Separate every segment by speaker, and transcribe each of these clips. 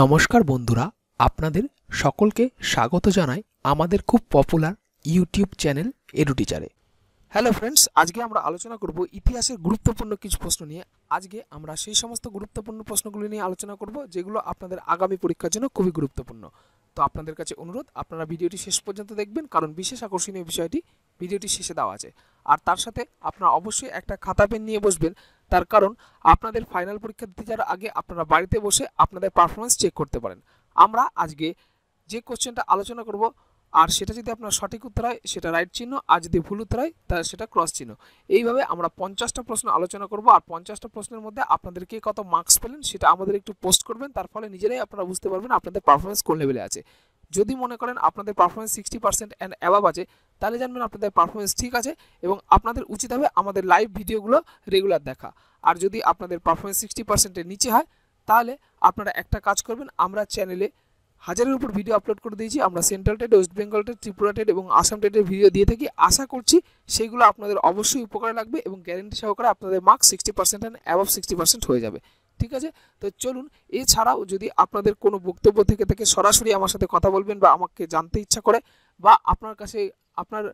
Speaker 1: নমস্কার বন্ধুরা আপনাদের সকলকে স্বাগত জানাই আমাদের খুব পপুলার ইউটিউব চ্যানেল এডু টিচারে হ্যালো ফ্রেন্ডস আজকে আমরা আলোচনা করব ইতিহাসের গুরুত্বপূর্ণ কিছু প্রশ্ন নিয়ে আজকে আমরা সেই সমস্ত গুরুত্বপূর্ণ প্রশ্নগুলি নিয়ে আলোচনা করব যেগুলো আপনাদের আগামী পরীক্ষার জন্য খুবই গুরুত্বপূর্ণ তো আপনাদের কাছে অনুরোধ আপনারা ভিডিওটি শেষ পর্যন্ত দেখবেন কারণ বিশেষ আকর্ষণীয় বিষয়টি ভিডিওটি শেষে দেওয়া আছে আর তার সাথে আপনারা অবশ্যই একটা খাতা পেন নিয়ে বসবেন তার কারণ আপনাদের ফাইনাল পরীক্ষা দিতে যাওয়ার আগে আপনারা বাড়িতে বসে আপনাদের পারফরমেন্স চেক করতে পারেন আমরা আজকে যে কোশ্চেনটা আলোচনা করব আর সেটা যদি আপনার সঠিক উত্তর হয় সেটা রাইট চিহ্ন আর যদি ভুল উত্তর হয় তাহলে সেটা ক্রস চিহ্ন এইভাবে আমরা পঞ্চাশটা প্রশ্ন আলোচনা করব আর পঞ্চাশটা প্রশ্নের মধ্যে আপনাদের কে কত মার্কস পেলেন সেটা আমাদের একটু পোস্ট করবেন তার ফলে নিজেরাই আপনারা বুঝতে পারবেন আপনাদের পারফরমেন্স কোন লেভেলে আছে যদি মনে করেন আপনাদের performance sixty percent and above আছে তাহলে জানবেন আপনাদের পারফরমেন্স ঠিক আছে এবং আপনাদের উচিত হবে আমাদের লাইভ ভিডিওগুলো রেগুলার দেখা আর যদি আপনাদের পারফরমেন্স সিক্সটি পার্সেন্টের নিচে হয় তাহলে আপনারা একটা কাজ করবেন আমরা চ্যানেলে হাজারের উপর ভিডিও আপলোড করে দিয়েছি আমরা central TET West Bengal TET Tripura TET এবং আসাম টেটের ভিডিও দিয়ে থাকি আশা করছি সেগুলো আপনাদের অবশ্যই উপকারে লাগবে এবং গ্যারেন্টি সহকারে আপনাদের marks sixty percent and above sixty percent হয়ে যাবে ঠিক আছে তো চলুন এছাড়াও যদি আপনাদের কোনো বক্তব্য থেকে থেকে সরাসরি আমার সাথে কথা বলবেন বা আমাকে জানতে ইচ্ছা করে বা আপনার কাছে আপনার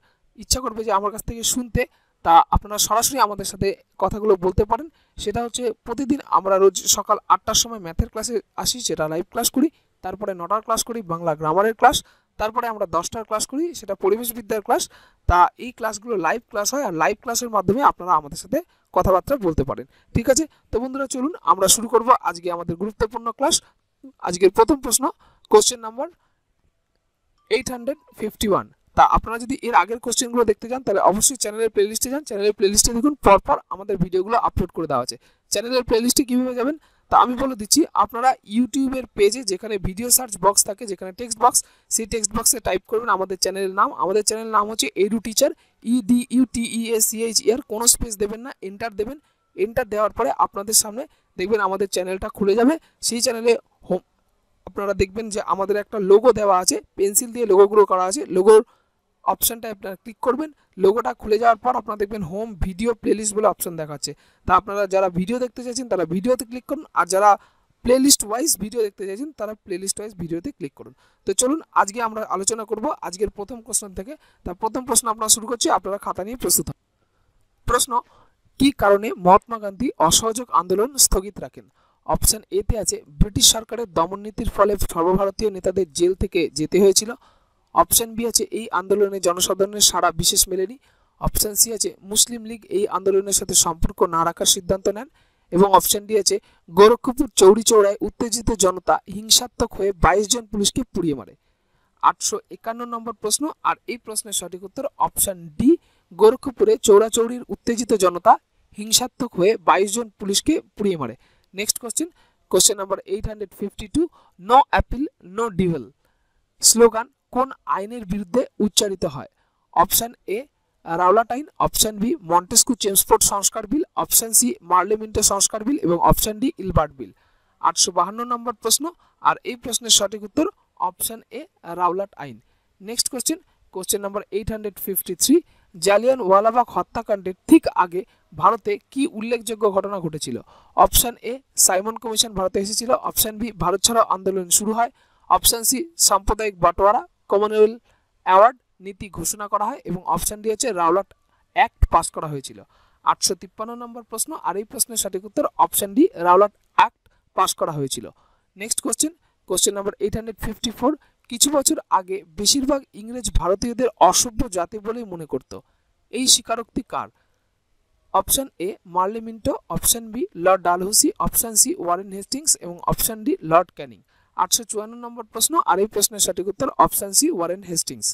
Speaker 1: ইচ্ছা করবে যে আমার কাছ থেকে শুনতে তা আপনারা সরাসরি আমাদের সাথে কথাগুলো বলতে পারেন সেটা হচ্ছে প্রতিদিন আমরা রোজ সকাল আটটার সময় ম্যাথের ক্লাসে আসি সেটা লাইভ ক্লাস করি তারপরে নটার ক্লাস করি বাংলা গ্রামারের ক্লাস তারপরে আমরা দশটার ক্লাস করি সেটা পরিবেশবিদ্যার ক্লাস তা এই ক্লাসগুলো লাইভ ক্লাস হয় আর লাইভ ক্লাসের মাধ্যমে আপনারা আমাদের সাথে কথাবার্তা বলতে পারেন ঠিক আছে তো বন্ধুরা চলুন আমরা শুরু করব আজকে আমাদের গুরুত্বপূর্ণ ক্লাস আজকের প্রথম প্রশ্ন question number eight hundred fifty one তা আপনারা যদি এর আগের কোশ্চেনগুলো দেখতে চান তাহলে অবশ্যই চ্যানেলের প্লেলিস্টে যান চ্যানেলের প্লেলিস্টে দেখুন পরপর আমাদের ভিডিওগুলো আপলোড করে দেওয়া আছে চ্যানেলের প্লেলিস্টে কীভাবে যাবেন তা আমি বলে দিচ্ছি আপনারা ইউটিউবের পেজে যেখানে ভিডিও সার্চ বক্স থাকে যেখানে টেক্সট বক্স সেই টেক্সট বক্সে টাইপ করবেন আমাদের চ্যানেলের নাম আমাদের চ্যানেলের নাম হচ্ছে edu teacher E D U T E S C H R কোনো স্পেস দেবেন না এন্টার দেবেন এন্টার দেওয়ার পরে আপনাদের সামনে দেখবেন আমাদের চ্যানেলটা খুলে যাবে সেই চ্যানেলে হোম আপনারা দেখবেন যে আমাদের একটা লোগো দেওয়া আছে পেন্সিল দিয়ে লোগোগুলো করা আছে লোগোর অপশানটা আপনারা ক্লিক করবেন লোগোটা খুলে যাওয়ার পর আপনারা দেখবেন হোম ভিডিও প্লেলিস্ট বলে অপশন দেখাচ্ছে তা আপনারা যারা ভিডিও দেখতে চাইছেন তারা ভিডিওতে ক্লিক করুন আর যারা প্লেলিস্ট ওয়াইজ ভিডিও দেখতে চাইছেন তারা প্লেলিস্ট ওয়াইজ ভিডিওতে ক্লিক করুন তো চলুন আজকে আমরা আলোচনা করব আজকের প্রথম প্রশ্ন থেকে তা প্রথম প্রশ্ন আপনারা শুরু করছি আপনারা খাতা নিয়ে প্রস্তুত হন প্রশ্ন কি কারণে মহাত্মা গান্ধী অসহযোগ আন্দোলন স্থগিত রাখেন অপশান এতে আছে ব্রিটিশ সরকারের দমননীতির ফলে সর্বভারতীয় নেতাদের জেল থেকে যেতে হয়েছিল অপশান বি আছে এই আন্দোলনে জনসাধারণের সারা বিশেষ মেলেনি অপশান সি আছে মুসলিম লীগ এই আন্দোলনের সাথে সম্পর্ক না রাখার সিদ্ধান্ত নেন এবং অপশান ডি আছে গোরক্ষপুর চৌরি চৌড়ায় উত্তেজিত জনতা হিংসাত্মক হয়ে বাইশ জন পুলিশকে পুড়িয়ে মারে আটশো একান্ন নম্বর প্রশ্ন আর এই প্রশ্নের সঠিক উত্তর অপশান ডি গোরক্ষপুরে চৌরাচৌড়ির উত্তেজিত জনতা হিংসাত্মক হয়ে বাইশ জন পুলিশকে পুড়িয়ে মারে next question question number eight hundred fifty two no appeal no ডিভেল স্লোগান কোন আইনের বিরুদ্ধে উচ্চারিত হয় অপশান এ রাওলাট আইন অপশান বি মন্টেস্কু চেমসফোর্ড সংস্কার বিল অপশান সি মার্লেমিন্টো সংস্কার বিল এবং অপশান ডি ইলবার্ট বিল আটশো বাহান্ন নম্বর প্রশ্ন আর এই প্রশ্নের সঠিক উত্তর অপশান এ রাওলাট আইন next question question number eight hundred fifty three Jallian Walabagh হত্যাকাণ্ডের ঠিক আগে ভারতে কি উল্লেখযোগ্য ঘটনা ঘটেছিল অপশান এ সাইমন কমিশন ভারতে এসেছিল অপশান বি ভারত ছাড়াও আন্দোলন শুরু হয় অপশান সি সাম্প্রদায়িক বাটোয়ারা কমনওয়েলথ অ্যাওয়ার্ড নীতি ঘোষণা করা হয় এবং অপশান ডি হচ্ছে রাওলাট অ্যাক্ট পাস করা হয়েছিল আটশো তিপ্পান্ন নম্বর প্রশ্ন আর এই প্রশ্নের সঠিক উত্তর option D Rowlatt act pass করা হয়েছিল next question question number eight hundred fifty four কিছু বছর আগে বেশিরভাগ ইংরেজ ভারতীয়দের অসভ্য জাতি বলেই মনে করত এই স্বীকারোক্তি কার option A Morley Minto Minto option B lord Dalhousie option C Warren Hastings এবং অপশান ডি লর্ড ক্যানিং আটশো চুয়ান্ন নম্বর প্রশ্ন আর এই প্রশ্নের সঠিক উত্তর option C Warren Hastings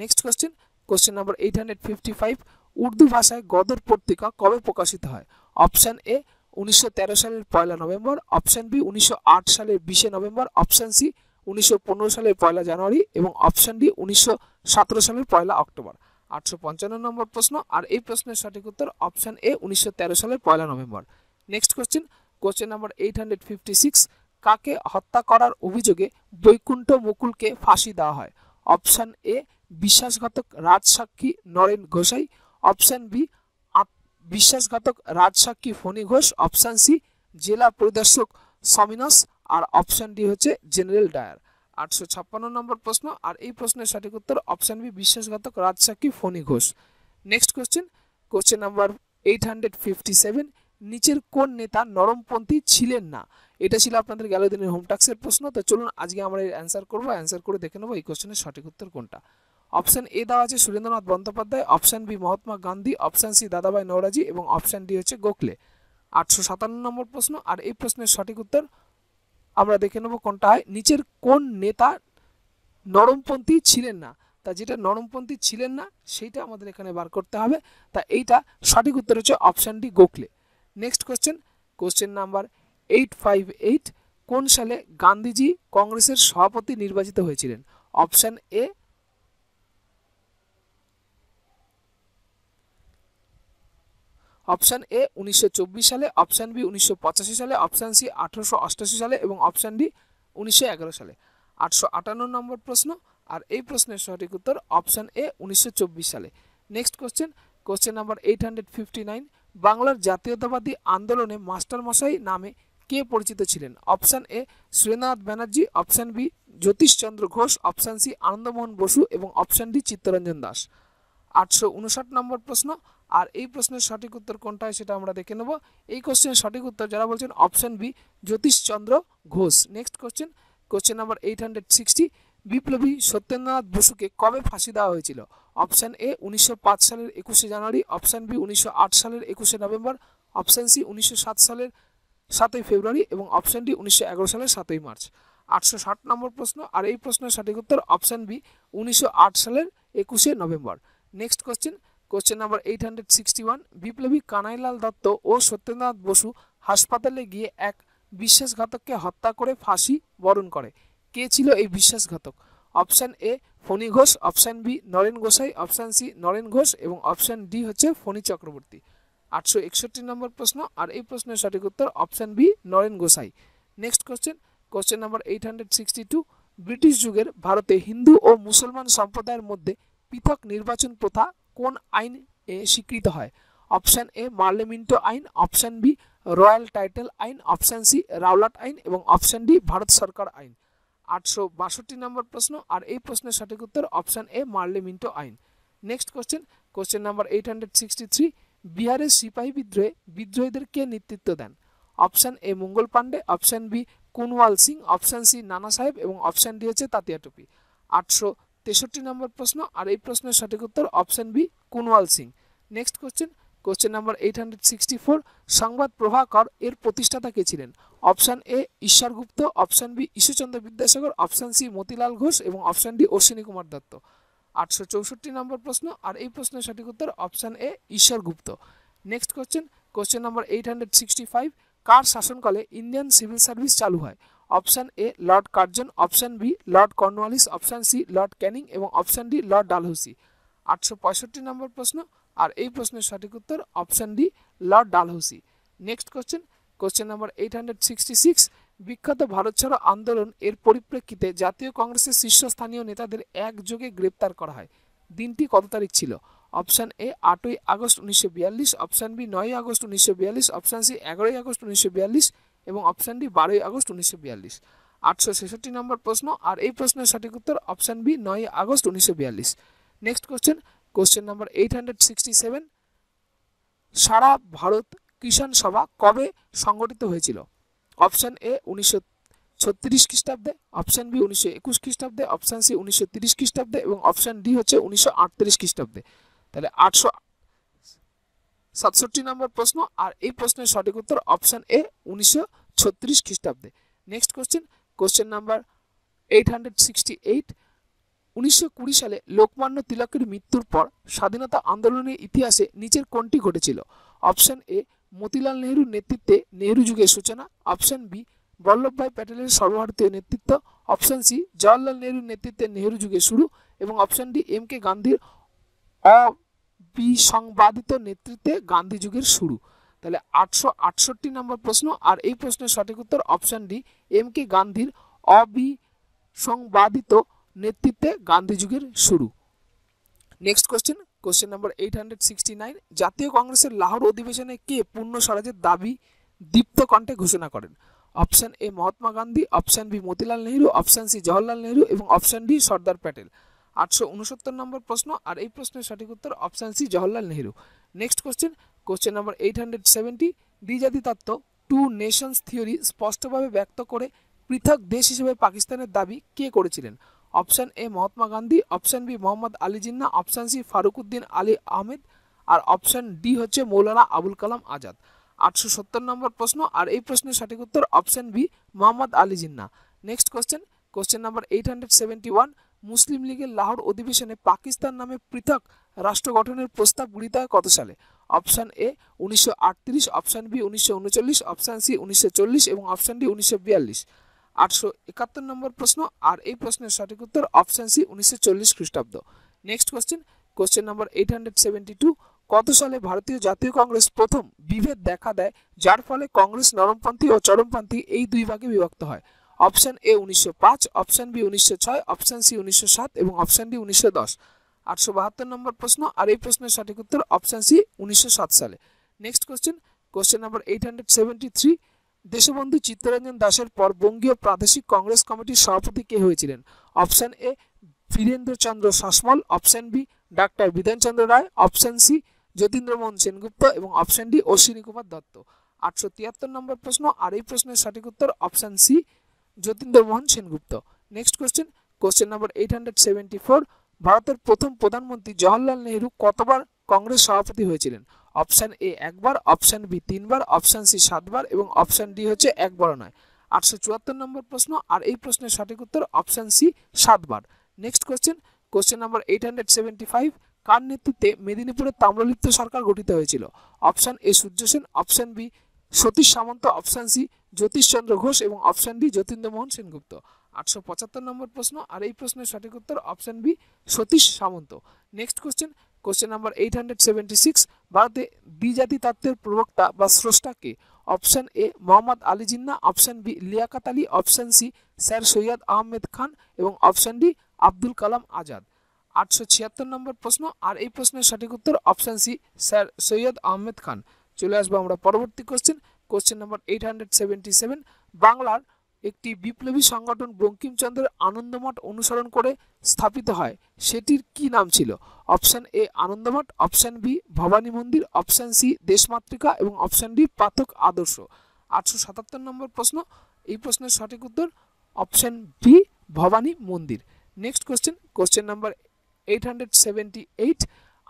Speaker 1: next question question number eight hundred fifty five Urdu ভাষায় গদর পত্রিকা কবে প্রকাশিত হয় অপশান এ উনিশশো তেরো সালের পয়লা নভেম্বর অপশান বি উনিশশো আট সালের বিশে নভেম্বর অপশান সি উনিশশো পনেরো সালের পয়লা জানুয়ারি এবং অপশান ডি উনিশশো সতেরো সালের পয়লা অক্টোবর আটশো পঞ্চান্ন নম্বর প্রশ্ন আর এই প্রশ্নের সঠিক উত্তর অপশান এ উনিশশো সালের পয়লা November next question question number eight hundred fifty six কাকে হত্যা করার অভিযোগে বৈকুণ্ঠ মুকুলকে ফাঁসি দেওয়া হয় অপশান এ বিশ্বাসঘাতক রাজসাক্ষী নরেন ঘোষাই অপশান বি বিশ্বাসঘাতক রাজসাক্ষী ফণি ঘোষ অপশান সি জেলা পরিদর্শক সমিনস আর অপশান ডি হচ্ছে জেনারেল ডায়ার আটশো ছাপ্পান্ন নম্বর প্রশ্ন আর এই প্রশ্নের সঠিক উত্তর অপশান বি বিশ্বাসঘাতক রাজসাক্ষী Phani Ghosh next question question number eight hundred fifty seven নিচের কোন নেতা নরমপন্থী ছিলেন না এটা ছিল আপনাদের গেল দিনের হোম টাক্সের প্রশ্ন তো চলুন আজকে আমরা অ্যান্সার করবো অ্যান্সার করে দেখে নেবো এই কোশ্চেনের সঠিক উত্তর কোনটা অপশান এ দেওয়া আছে Surendranath Bandyopadhyay option B Mahatma Gandhi option C Dadabhai Naoroji এবং অপশান ডি হচ্ছে গোখলে আটশো সাতান্ন নম্বর প্রশ্ন আর এই প্রশ্নের সঠিক উত্তর আমরা দেখে নেবো কোনটা হয় নিচের কোন নেতা নরমপন্থী ছিলেন না তা যেটা নরমপন্থী ছিলেন না সেইটা আমাদের এখানে বার করতে হবে তা এইটা সঠিক উত্তর হচ্ছে option D Gokhale next question question number eight five eight কোন সালে গান্ধীজি কংগ্রেসের সভাপতি নির্বাচিত হয়েছিলেন অপশান এ অপশান এ উনিশশো সালে অপশান বি উনিশশো সালে অপশান সি আঠারোশো সালে এবং অপশান ডি উনিশশো সালে আটশো নম্বর প্রশ্ন আর এই প্রশ্নের সঠিক উত্তর অপশান এ উনিশশো সালে next question question number eight বাংলার জাতীয়তাবাদী আন্দোলনে মাস্টারমশাই নামে কে পরিচিত ছিলেন option A Surendranath Banerjee option B Jyotishchandra Ghosh option C Anandamohan Basu এবং অপশান ডি চিত্তরঞ্জন দাস আটশো উনষাট নম্বর প্রশ্ন আর এই প্রশ্নের সঠিক উত্তর কোনটা হয় সেটা আমরা দেখে নেব এই কোশ্চেনের সঠিক উত্তর যারা বলছেন option B Jyotishchandra Ghosh next question question number eight hundred sixty বিপ্লবী সত্যেন্দ্রনাথ বসুকে কবে ফাঁসি দেওয়া হয়েছিল অপশান এ উনিশশো সালের একুশে জানুয়ারি অপশান বি উনিশশো সালের একুশে নভেম্বর অপশান সি উনিশশো সালের সাতই ফেব্রুয়ারি এবং অপশানটি উনিশশো সালের সাতই মার্চ আটশো ষাট নম্বর প্রশ্ন আর এই প্রশ্নের সঠিক উত্তর অপশান বি উনিশশো সালের একুশে November next question question number eight hundred sixty one বিপ্লবী কানাইলাল দত্ত ও সত্যেন্দ্রনাথ বসু হাসপাতালে গিয়ে এক বিশ্বাসঘাতককে হত্যা করে ফাঁসি বরণ করে কে ছিল এই বিশ্বাসঘাতক option A Phani Ghosh option B Naren Gosain option C Naren Ghosh এবং অপশান ডি হচ্ছে ফণি চক্রবর্তী আটশো একষট্টি নম্বর প্রশ্ন আর এই প্রশ্নের সঠিক উত্তর option B Naren Gosain next question question number eight hundred sixty two British যুগের ভারতে হিন্দু ও মুসলমান সম্প্রদায়ের মধ্যে পৃথক নির্বাচন প্রথা কোন আইন এ স্বীকৃত হয় অপশান এ মার্লেমিন্টো আইন অপশান বি রয়্যাল টাইটেল আইন অপশান সি রাওলাট আইন এবং অপশান ডি ভারত সরকার আইন আটশো বাষট্টি নম্বর প্রশ্ন আর এই প্রশ্নের সঠিক উত্তর অপশান এ মার্লেমিন্টো আইন next question question number eight hundred sixty three বিহারের সিপাহী বিদ্রোহে বিদ্রোহীদের কে নেতৃত্ব দেন option A Mangal Pandey option B Kunwar Singh option C Nana Sahib এবং অপশান ডি হচ্ছে তাতিয়া টুপি আটশো তেষট্টি নম্বর প্রশ্ন আর এই প্রশ্নের সঠিক উত্তর option B Kunwar Singh next question question number eight hundred sixty four Sambad Prabhakar এর প্রতিষ্ঠাতা কে ছিলেন option A Ishwar Gupta option B Ishwarchandra Vidyasagar option C Motilal Ghosh এবং অপশান ডি অশ্বিনী কুমার দত্ত আটশো চৌষট্টি নম্বর প্রশ্ন আর এই প্রশ্নের সঠিক উত্তর option A Ishwar Gupta next question question number eight hundred sixty five কার শাসনকালে ইন্ডিয়ান সিভিল সার্ভিস চালু হয় option A lord Curzon option B lord Cornwallis option C lord Canning এবং অপশান ডি লর্ড ডালহৌসি আটশো পঁয়ষট্টি নম্বর প্রশ্ন আর এই প্রশ্নের সঠিক উত্তর option D lord Dalhousie next question question number eight hundred sixty six বিখ্যাত ভারত ছাড়ো আন্দোলন এর পরিপ্রেক্ষিতে জাতীয় কংগ্রেসের শীর্ষস্থানীয় নেতাদের একযোগে গ্রেপ্তার করা হয় দিনটি কত তারিখ ছিল অপশান এ আটই আগস্ট উনিশশো বিয়াল্লিশ অপশান বি নয় আগস্ট উনিশশো বিয়াল্লিশ অপশান সি এগারোই আগস্ট উনিশশো বিয়াল্লিশ এবং অপশান ডি বারোই আগস্ট উনিশশো বিয়াল্লিশ আটশো ছেষট্টি নম্বর প্রশ্ন আর এই প্রশ্নের সঠিক উত্তর অপশান বি নয় আগস্ট উনিশশো বিয়াল্লিশ next question question number eight hundred sixty seven সারা ভারত কিষাণ সভা কবে সংগঠিত হয়েছিল অপশান এ উনিশশো ছত্রিশ খ্রিস্টাব্দে অপশান বি উনিশশো একুশ খ্রিস্টাব্দে অপশান সি উনিশশো তিরিশ খ্রিস্টাব্দে এবং অপশান ডি হচ্ছে উনিশশো আটত্রিশ খ্রিস্টাব্দে তাহলে আটশো সাতষট্টি নম্বর প্রশ্ন আর এই প্রশ্নের সঠিক উত্তর অপশান এ উনিশশো ছত্রিশ খ্রিস্টাব্দে next question question number eight hundred sixty eight উনিশশো কুড়ি সালে লোকমান্য তিলকের মৃত্যুর পর স্বাধীনতা আন্দোলনের ইতিহাসে নিচের কোনটি ঘটেছিল অপশান এ মতিলাল নেহরুর নেতৃত্বে নেহরু যুগের সূচনা অপশন বি বল্লভভাই প্যাটেলের সর্বভারতীয় নেতৃত্ব অপশন সি জওয়াহরলাল নেহরুর নেতৃত্বে নেহরু যুগের শুরু এবং অপশন ডি এম কে গান্ধীর অবিসংবাদিত নেতৃত্বে গান্ধী যুগের শুরু তাহলে আটশো আটষট্টি নম্বর প্রশ্ন আর এই প্রশ্নের সঠিক উত্তর অপশন ডি এম কে গান্ধীর অবিসংবাদিত নেতৃত্বে গান্ধী যুগের শুরু next question question number eight hundred sixty nine জাতীয় কংগ্রেসের লাহোর অধিবেশনে কে পূর্ণ স্বরাজের দাবি দীপ্ত কণ্ঠে ঘোষণা করেন option A Mahatma Gandhi option B Motilal Nehru option C Jawaharlal Nehru এবং অপশান ডি সর্দার প্যাটেল আটশো উনসত্তর নম্বর প্রশ্ন আর এই প্রশ্নের সঠিক উত্তর option C Jawaharlal Nehru next question question number eight hundred seventy দ্বিজাতি তত্ত্ব টু নেশনস থিওরি স্পষ্টভাবে ব্যক্ত করে পৃথক দেশ হিসেবে পাকিস্তানের দাবি কে করেছিলেন option A Mahatma Gandhi option B Mohammad Ali Jinnah option C Faruk Uddin Ali Ahmed আর অপশান ডি হচ্ছে মৌলানা আবুল কালাম আজাদ আটশো সত্তর নম্বর প্রশ্ন আর এই প্রশ্নের সঠিক উত্তর option B Mohammad Ali Jinnah next question question number eight hundred seventy one মুসলিম লীগের লাহোর অধিবেশনে পাকিস্তান নামে পৃথক রাষ্ট্র গঠনের প্রস্তাব গৃহীত হয় কত সালে অপশান এ উনিশশো অপশান বি উনিশশো অপশান সি উনিশশো চল্লিশ এবং অপশান ডি উনিশশো আটশো একাত্তর নম্বর প্রশ্ন আর এই প্রশ্নের সঠিক উত্তর অপশান সি উনিশশো চল্লিশ খ্রিস্টাব্দ next question question number eight hundred seventy two কত সালে ভারতীয় জাতীয় কংগ্রেস প্রথম বিভেদ দেখা দেয় যার ফলে কংগ্রেস নরমপন্থী ও চরমপন্থী এই দুই ভাগে বিভক্ত হয় অপশান এ উনিশশো পাঁচ অপশান বি উনিশশো ছয় অপশান সি উনিশশো সাত এবং অপশান ডি উনিশশো দশ আটশো বাহাত্তর নম্বর প্রশ্ন আর এই প্রশ্নের সঠিক উত্তর অপশান সি উনিশশো সাত সালে next question question number eight hundred seventy three Deshbandhu Chittaranjan দাসের পর বঙ্গীয় প্রাদেশিক কংগ্রেস কমিটির সভাপতি কে হয়েছিলেন option A Birendrachandra Sasmal option B doctor Bidhanchandra Roy option C Jatindramohan Sengupta এবং অপশন ডি অশ্বিনী কুমার দত্ত আটশো তিয়াত্তর নম্বর প্রশ্ন আর এই প্রশ্নের সঠিক উত্তর option C Jatindramohan Sengupta next question question number eight hundred seventy four ভারতের প্রথম প্রধানমন্ত্রী জওয়াহরলাল নেহরু কতবার কংগ্রেস সভাপতি হয়েছিলেন অপশান এ একবার অপশান বি তিনবার অপশান সি সাতবার এবং অপশান ডি হচ্ছে একবার নয় আটশো চুয়াত্তর নম্বর প্রশ্ন আর এই প্রশ্নের সঠিক উত্তর অপশান সি সাতবার next question question number eight hundred seventy five কার নেতৃত্বে মেদিনীপুরে তাম্রলিপ্ত সরকার গঠিত হয়েছিল option A Surya Sen option B Satish Samanta option C Jyotishchandra Ghosh এবং অপশান ডি যতীন্দ্রমোহন সেনগুপ্ত আটশো পঁচাত্তর নম্বর প্রশ্ন আর এই প্রশ্নের সঠিক উত্তর option B Satish Samanta next question question number eight hundred seventy six ভারতে দ্বিজাতি তত্ত্বের প্রবক্তা বা স্রষ্টাকে option A Mohammad Ali Jinnah option B Liaquat Ali option C sir Syed Ahmed Khan এবং অপশান ডি আব্দুল কালাম আজাদ আটশো ছিয়াত্তর নম্বর প্রশ্ন আর এই প্রশ্নের সঠিক উত্তর option C sir Syed Ahmed Khan চলে আসবো আমরা পরবর্তী question question number eight hundred seventy seven বাংলার একটি বিপ্লবী সংগঠন বঙ্কিমচন্দ্রের আনন্দমঠ অনুসরণ করে স্থাপিত হয় সেটির কি নাম ছিল option A Anandamath option B Bhavani Mandir option C দেশমাতৃকা এবং অপশান ডি পাথক আদর্শ আটশো সাতাত্তর নম্বর প্রশ্ন এই প্রশ্নের সঠিক উত্তর option B Bhavani Mandir next question question number eight hundred seventy eight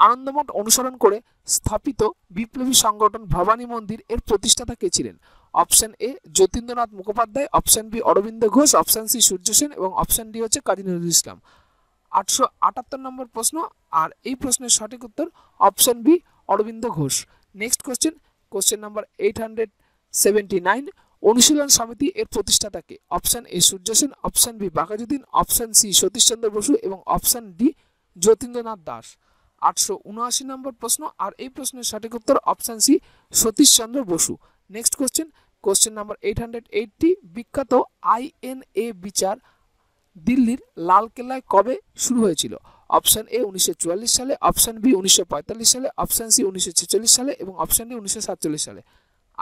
Speaker 1: Anandamath অনুসরণ করে স্থাপিত বিপ্লবী সংগঠন ভবানী মন্দির এর প্রতিষ্ঠাতা কে ছিলেন option A Jatindranath Mukhopadhyay option B Aurobindo Ghosh option C Surya Sen এবং অপশন ডি হচ্ছে কাজী নজরুল ইসলাম আটশো আটাত্তর নম্বর প্রশ্ন আর এই প্রশ্নের সঠিক উত্তর option B Aurobindo Ghosh next question question number eight hundred seventy nine Anushilan Samiti এর প্রতিষ্ঠাতাকে option A Surya Sen option B বাঘাজুদ্দিন অপশন সি সতীশচন্দ্র বসু এবং অপশন ডি যতীন্দ্রনাথ দাস আটশো উনআশি নম্বর প্রশ্ন আর এই প্রশ্নের সঠিক উত্তর option C Satishchandra Basu next question question number eight hundred eighty বিখ্যাত আইএনএ বিচার দিল্লির লালকেল্লায় কবে শুরু হয়েছিল অপশান এ উনিশশো সালে অপশান বি উনিশশো সালে অপশান সি উনিশশো সালে এবং অপশান ডি উনিশশো সালে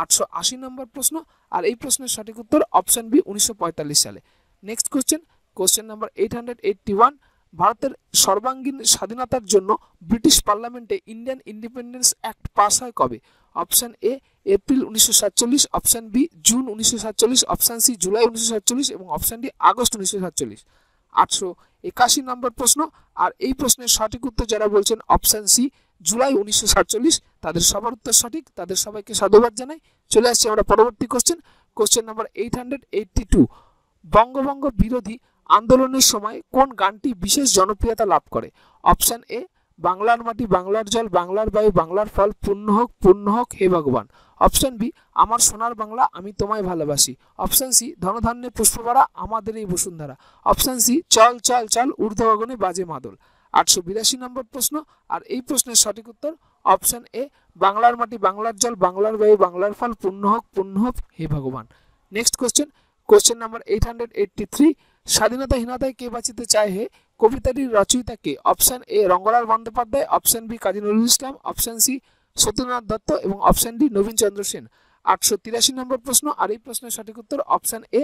Speaker 1: আটশো আশি নম্বর প্রশ্ন আর এই প্রশ্নের সঠিক উত্তর অপশান বি উনিশশো সালে next question question number eight hundred eighty one ভারতের সর্বাঙ্গীন স্বাধীনতার জন্য ব্রিটিশ পার্লামেন্টে ইন্ডিয়ান ইন্ডিপেন্ডেন্স অ্যাক্ট পাস হয় কবে অপশান এ এপ্রিল উনিশশো সাতচল্লিশ বি জুন উনিশশো সাতচল্লিশ সি জুলাই উনিশশো সাতচল্লিশ এবং অপশন ডি আগস্ট উনিশশো সাতচল্লিশ আটশো একাশি নম্বর প্রশ্ন আর এই প্রশ্নের সঠিক উত্তর যারা বলছেন অপশান সি জুলাই উনিশশো সাতচল্লিশ তাদের সবার উত্তর সঠিক তাদের সবাইকে সাধুবাদ জানাই চলে আসছি আমরা পরবর্তী question question number eight hundred eighty two বঙ্গভঙ্গ বিরোধী আন্দোলনের সময় কোন গানটি বিশেষ জনপ্রিয়তা লাভ করে অপশান এ বাংলার মাটি বাংলার জল বাংলার বায়ু বাংলার ফল পূর্ণ হোক পূর্ণ হোক হে ভগবান অপশন বি আমার সোনার বাংলা আমি তোমায় ভালোবাসি অপশন সি ধনধান্যে পুষ্পবাড়া আমাদের এই বসুন্ধরা অপশন সি চল চল চল ঊর্ধ্বগগনে বাজে মাদল আটশো বিরাশি নম্বর প্রশ্ন আর এই প্রশ্নের সঠিক উত্তর অপশন এ বাংলার মাটি বাংলার জল বাংলার বায়ু বাংলার ফল পূর্ণ হোক পূর্ণ হোক হে ভগবান next question question number eight hundred eighty three স্বাধীনতাহীনতায় কে বাঁচিতে চায় হে কবিতাটির রচয়িতা কে option A Rangalal Bandyopadhyay option B Kazi Nazrul Islam option C Satyanath Dutta এবং অপশন ডি নবীন চন্দ্র সেন আটশো তিরাশি নম্বর প্রশ্ন আর এই প্রশ্নের সঠিক উত্তর অপশন এ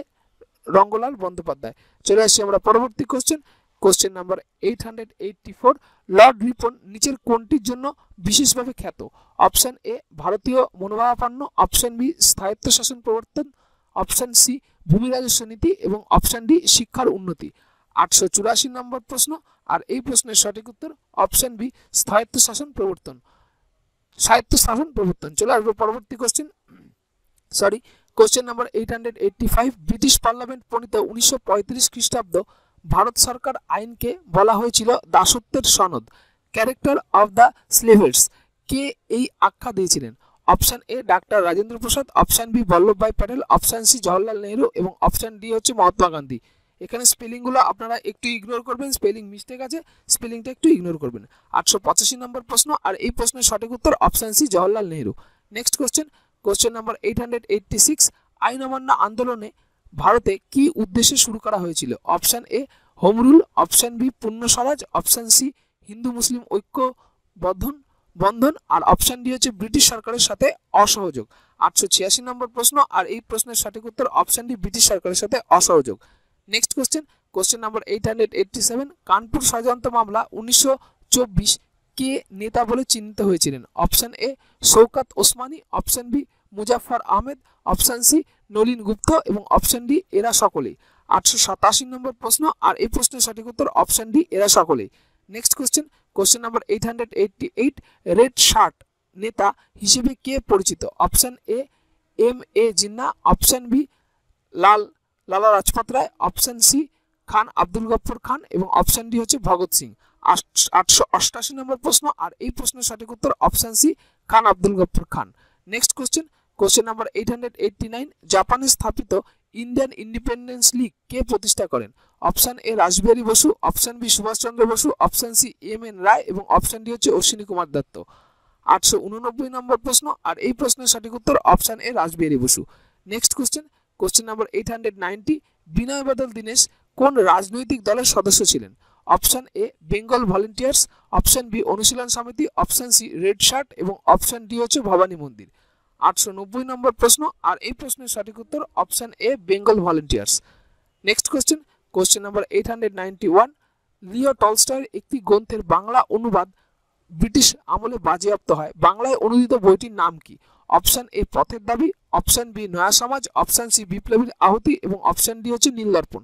Speaker 1: রঙ্গলাল বন্দ্যোপাধ্যায় চলে আসছি আমরা পরবর্তী question question number eight hundred eighty four Lord Ripon নিচের কোনটির জন্য বিশেষভাবে খ্যাত অপশান এ ভারতীয় মনোভাবাপন্ন অপশান বি শাসন প্রবর্তন অপশান সি ভূমি রাজস্ব নীতি এবং অপশান ডি শিক্ষার উন্নতি আটশো চুরাশি নম্বর প্রশ্ন আর এই প্রশ্নের সঠিক উত্তর অপশান বি শাসন প্রবর্তন সাহিত্য শাসন প্রবর্তন চলে আসবে পরবর্তী question sorry question number eight hundred eighty five British parliament প্রণীত উনিশশো পঁয়ত্রিশ খ্রিস্টাব্দ ভারত সরকার আইনকে বলা হয়েছিল দাসত্বের সনদ ক্যারেক্টার অব দ্য স্লেভার্স কে এই আখ্যা দিয়েছিলেন option A doctor Rajendra Prasad option B Vallabhbhai Patel option C Jawaharlal Nehru এবং অপশান ডি হচ্ছে মহাত্মা গান্ধী এখানে স্পেলিংগুলো আপনারা একটু ইগনোর করবেন স্পেলিং মিস্টেক আছে স্পেলিংটা একটু ইগনোর করবেন আটশো পঁচাশি নম্বর প্রশ্ন আর এই প্রশ্নের সঠিক উত্তর option C Jawaharlal Nehru next question question number eight hundred six আইন অমান্য আন্দোলনে ভারতে কি উদ্দেশ্যে শুরু করা হয়েছিল option A home rule option B Purna Swaraj option C Hindu Muslim ঐক্য বন্ধন বন্ধন আর অপশান ডি হচ্ছে ব্রিটিশ সরকারের সাথে অসহযোগ আটশো ছিয়াশি নম্বর প্রশ্ন আর এই প্রশ্নের সঠিক উত্তর অপশান ডি ব্রিটিশ সরকারের সাথে অসহযোগ next question question number eight hundred eighty seven Kanpur ষড়যন্ত্র মামলা উনিশশো চব্বিশ কে নেতা বলে চিহ্নিত হয়েছিলেন option A Shaukat Usmani option B Muzaffar Ahmed option C Nalin Gupta এবং অপশান ডি এরা সকলেই আটশো সাতাশি নম্বর প্রশ্ন আর এই প্রশ্নের সঠিক উত্তর অপশান ডি এরা সকলে next question question number eight hundred eighty eight red shirt নেতা হিসেবে কে পরিচিত option A M A Jinnah option B Lal Lala Rajpat Rai option C Khan Abdul Gaffar Khan এবং অপশন ডি হচ্ছে ভগৎ সিং আটশো অষ্টাশি নম্বর প্রশ্ন আর এই প্রশ্নের সঠিক উত্তর option C Khan Abdul Gaffar Khan next question question number eight hundred eighty nine জাপানে স্থাপিত ইন্ডিয়ান ইন্ডিপেন্ডেন্স লীগ কে প্রতিষ্ঠা করেন option A Rajbihari Basu option B Subhashchandra Basu option C M N Roy এবং অপশান ডি হচ্ছে অশ্বিনী কুমার দত্ত আটশো উননব্বই নম্বর প্রশ্ন আর এই প্রশ্নের সঠিক উত্তর option A Rajbihari Basu next question question number eight hundred ninety Binay Badal Dinesh কোন রাজনৈতিক দলের সদস্য ছিলেন option A Bengal Volunteers option B Anushilan Samiti option C red shirt এবং অপশন ডি হচ্ছে ভবানী মন্দির আটশো নব্বই নম্বর প্রশ্ন আর এই প্রশ্নের সঠিক উত্তর option A Bengal Volunteers next question question number eight hundred ninety one Leo টলস্টয়ের একটি গ্রন্থের বাংলা অনুবাদ ব্রিটিশ আমলে বাজেয়াপ্ত হয় বাংলায় অনুদিত বইটির নাম কি অপশান এ পথের দাবি অপশন বি নয়া সমাজ অপশন সি বিপ্লবীর আহুতি এবং অপশন ডি হচ্ছে নীলদর্পণ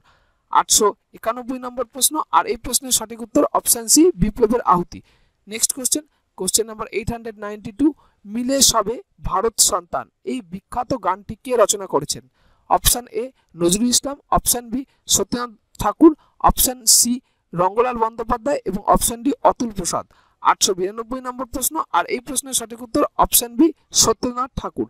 Speaker 1: আটশো একানব্বই নম্বর প্রশ্ন আর এই প্রশ্নের সঠিক উত্তর অপশন সি বিপ্লবের আহুতি next question question number eight hundred ninety two মিলে সবে ভারত সন্তান এই বিখ্যাত গানটি কে রচনা করেছেন option A Nazrul Islam option B Satyanath Thakur option C Rangalal Bandyopadhyay এবং অপশন ডি অতুল প্রসাদ আটশো বিরানব্বই নম্বর প্রশ্ন আর এই প্রশ্নের সঠিক উত্তর option B Satyanath Thakur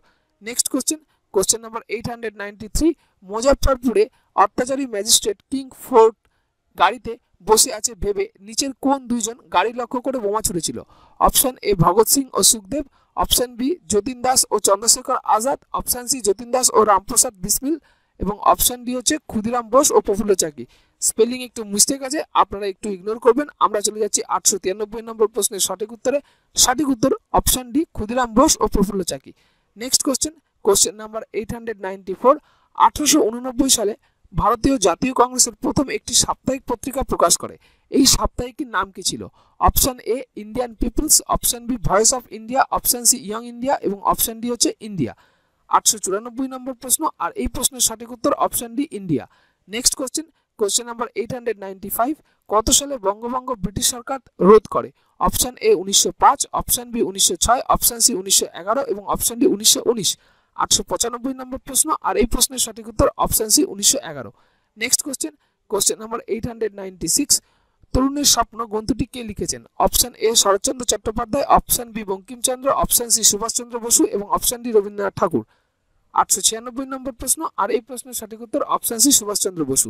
Speaker 1: next question question number eight hundred ninety three মুজফ্ফরপুরে অত্যাচারী ম্যাজিস্ট্রেট কিং ফোর্ট গাড়িতে বসে আছে ভেবে নিচের কোন দুইজন গাড়ি লক্ষ্য করে বোমা ছুড়েছিল অপশন এ ভগৎ সিং ও সুখদেব অপশন বি যতীন দাস ও চন্দ্রশেখর আজাদ অপশন সি যতীন দাস ও রামপ্রসাদ বিসমিল এবং অপশান ডি হচ্ছে ক্ষুদিরাম বোস ও প্রফুল্ল চাকি স্পেলিং একটু মিস্টেক আছে আপনারা একটু ইগনোর করবেন আমরা চলে যাচ্ছি আটশো তিরানব্বই নম্বর প্রশ্নের সঠিক উত্তরে সঠিক উত্তর অপশান ডি ক্ষুদিরাম বোস ও Prafulla Chaki next question question number eight hundred ninety four আঠারোশো উননব্বই সালে ভারতীয় জাতীয় কংগ্রেসের প্রথম একটি সাপ্তাহিক পত্রিকা প্রকাশ করে এই সাপ্তাহিকের নাম কি ছিল option A Indian Peoples option B Voice of India option C Young India এবং অপশান ডি হচ্ছে ইন্ডিয়া আটশো চুরানব্বই নম্বর প্রশ্ন আর এই প্রশ্নের সঠিক উত্তর option D India next question question number eight hundred ninety five কত সালে বঙ্গভঙ্গ ব্রিটিশ সরকার রোধ করে অপশান এ উনিশশো পাঁচ অপশান বি উনিশশো ছয় অপশান সি উনিশশো এগারো এবং অপশান ডি উনিশশো উনিশ আটশো পঁচানব্বই নম্বর প্রশ্ন আর এই প্রশ্নের সঠিক উত্তর অপশান সি উনিশশো এগারো next question question number eight hundred ninety six তরুণের স্বপ্ন গ্রন্থটি কে লিখেছেন option A Saratchandra Chattopadhyay option B Bankimchandra option C Subhashchandra Basu এবং অপশন ডি রবীন্দ্রনাথ ঠাকুর আটশো ছিয়ানব্বই নম্বর প্রশ্ন আর এই প্রশ্নের সঠিক উত্তর option C Subhashchandra Basu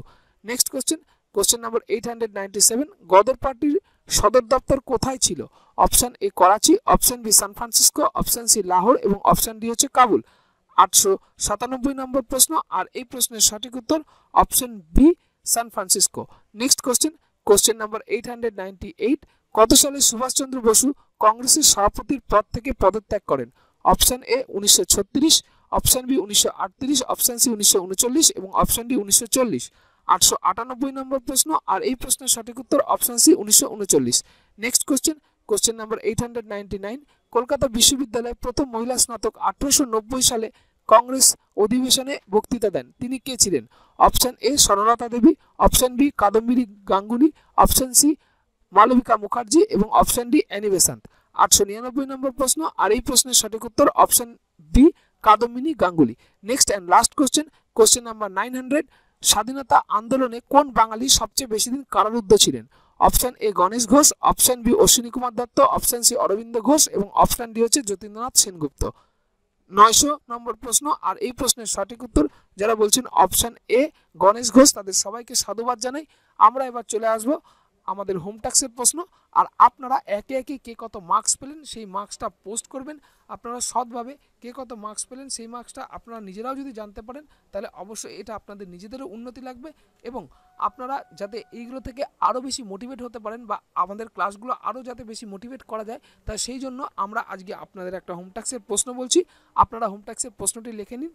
Speaker 1: next question question number eight hundred ninety seven Ghadar পার্টির সদর দপ্তর কোথায় ছিল option A Karachi option B San Francisco option C Lahore এবং অপশন ডি হচ্ছে কাবুল আটশো সাতানব্বই নম্বর প্রশ্ন আর এই প্রশ্নের সঠিক উত্তর option B San Francisco next question question number eight hundred ninety eight কত সালে সুভাষচন্দ্র বসু কংগ্রেসের সভাপতির পদ থেকে পদত্যাগ করেন অপশান এ উনিশশো ছত্রিশ অপশান বি উনিশশো অপশান সি উনিশশো উনচল্লিশ এবং অপশান ডি উনিশশো চল্লিশ আটশো আটানব্বই নম্বর প্রশ্ন আর এই প্রশ্নের সঠিক উত্তর অপশান সি উনিশশো উনচল্লিশ next question question number eight hundred ninety nine Kolkata বিশ্ববিদ্যালয়ে প্রথম মহিলা স্নাতক আঠারোশো নব্বই সালে কংগ্রেস অধিবেশনে বক্তৃতা দেন তিনি কে ছিলেন option A Saralata Devi option B Kadambini Ganguly option C Malavika Mukherjee এবং অপশন ডি অ্যানি বেসান্ত আটশো নিরানব্বই নম্বর প্রশ্ন আর এই প্রশ্নের সঠিক উত্তর option B Kadambini Ganguly next and last question question number nine hundred স্বাধীনতা আন্দোলনে কোন বাঙালি সবচেয়ে বেশি দিন কারারুদ্ধ ছিলেন option A Ganesh Ghosh option B Ashwini Kumar Dutta option C Aurobindo Ghosh এবং অপশন ডি হচ্ছে যতীন্দ্রনাথ সেনগুপ্ত নয়শো নম্বর প্রশ্ন আর এই প্রশ্নের সঠিক উত্তর যারা বলছেন অপশান এ গণেশ ঘোষ তাদের সবাইকে সাধুবাদ জানাই আমরা এবার চলে আসবো আমাদের হোম ট্যাক্সের প্রশ্ন আর আপনারা একে একে কে কত মার্কস পেলেন সেই মার্কসটা পোস্ট করবেন আপনারা সৎভাবে কে কত মার্কস পেলেন সেই মার্কসটা আপনারা নিজেরাও যদি জানতে পারেন তাহলে অবশ্যই এটা আপনাদের নিজেদেরও উন্নতি লাগবে এবং আপনারা যাতে এইগুলো থেকে আরও বেশি মোটিভেট হতে পারেন বা আমাদের ক্লাসগুলো আরও যাতে বেশি মোটিভেট করা যায় তা সেই জন্য আমরা আজকে আপনাদের একটা হোম ট্যাক্সের প্রশ্ন বলছি আপনারা হোম ট্যাক্সের প্রশ্নটি লিখে নিন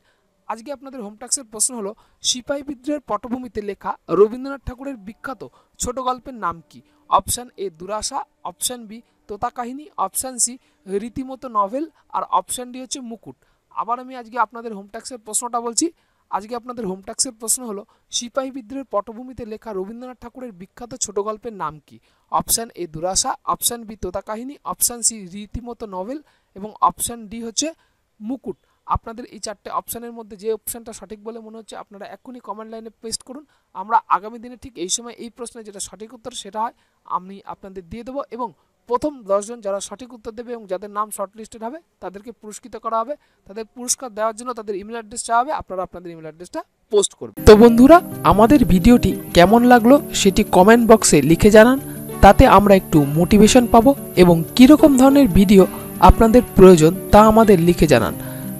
Speaker 1: আজকে আপনাদের হোম টাক্সের প্রশ্ন হলো সিপাহী বিদ্রোহের পটভূমিতে লেখা রবীন্দ্রনাথ ঠাকুরের বিখ্যাত ছোট গল্পের নাম কি option A Durasha option B Tota Kahini option C Ritimoto novel আর অপশান ডি হচ্ছে মুকুট আবার আমি আজকে আপনাদের হোম টাক্সের প্রশ্নটা বলছি আজকে আপনাদের হোম টাক্সের প্রশ্ন হলো সিপাহী বিদ্রোহের পটভূমিতে লেখা রবীন্দ্রনাথ ঠাকুরের বিখ্যাত ছোট গল্পের নাম কি option A Durasha option B Tota Kahini option C Ritimoto novel এবং অপশান ডি হচ্ছে মুকুট আপনাদের এই চারটে অপশানের মধ্যে যে অপশানটা সঠিক বলে মনে হচ্ছে আপনারা এক্ষুনি কমেন্ট লাইনে পেস্ট করুন আমরা আগামী দিনে ঠিক এই সময় এই প্রশ্নে যেটা সঠিক উত্তর সেটা হয় আমি আপনাদের দিয়ে দেবো এবং প্রথম দশজন যারা সঠিক উত্তর দেবে এবং যাদের নাম শর্টলিস্টেড হবে তাদেরকে পুরস্কৃত করা হবে তাদের পুরস্কার দেওয়ার জন্য তাদের ইমেল অ্যাড্রেস চাওয়া হবে আপনারা আপনাদের ইমেল অ্যাড্রেসটা পোস্ট করবেন তো বন্ধুরা আমাদের ভিডিওটি কেমন লাগলো সেটি কমেন্ট বক্সে লিখে জানান তাতে আমরা একটু মোটিভেশন পাবো এবং কীরকম ধরনের ভিডিও আপনাদের প্রয়োজন তা আমাদের লিখে জানান